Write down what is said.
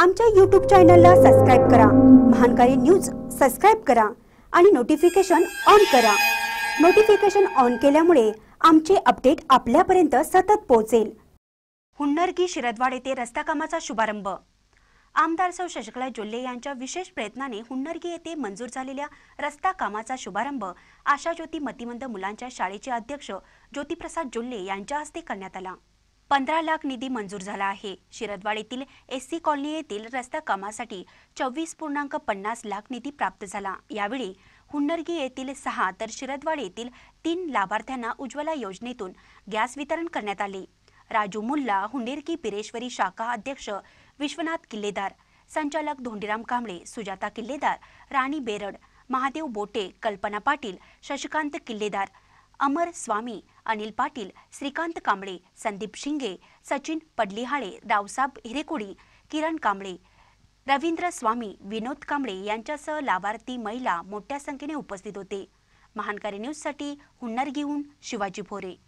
आमच्या यूट्यूब चॅनलला सबस्क्राईब करा महानकारी न्यूज सबस्क्राईब करा आणि नोटिफिकेशन ऑन करा नोटिफिकेशन ऑन केल्यामुळे आमचे अपडेट आपल्यापर्यंत सतत पोहोचेल हुन्नरगी शिरदवाड येथे रस्ता कामाचा शुभारंभ आमदार सौ शशकला जोल्ले यांच्या विशेष प्रयत्नाने हुन्नरगी येथे मंजूर झालेल्या रस्ता कामाचा शुभारंभ आशा ज्योती मतिमंद मुलांच्या शाळेचे अध्यक्ष ज्योतिप्रसाद जोल्ले यांच्या हस्ते करण्यात आला पंधरा लाख निधी मंजूर झाला आहे शिरदवाडीतील एस सी कॉलनी येथील रस्ता कामासाठी चोवीस पूर्णांक पन्नास लाख निधी प्राप्त झाला यावेळी हुन्नरगी येथील सहा तर शिरदवाड येथील तीन लाभार्थ्यांना उज्ज्वला योजनेतून गॅस वितरण करण्यात आले राजू मुल्ला हुंडेरकी पिरेश्वरी शाखा अध्यक्ष विश्वनाथ किल्लेदार संचालक धोंडीराम कांबळे सुजाता किल्लेदार राणी बेरड महादेव बोटे कल्पना पाटील शशिकांत किल्लेदार अमर स्वामी अनिल पाटील श्रीकांत कांबळे संदीप शिंगे सचिन पडलिहाळे रावसाब हिरेकुडी किरण कांबळे रवींद्र स्वामी विनोद कांबळे यांच्यासह लाभार्थी महिला मोठ्या संख्येने उपस्थित होते महानकारी न्यूजसाठी हुन्नर घेऊन शिवाजी भोरे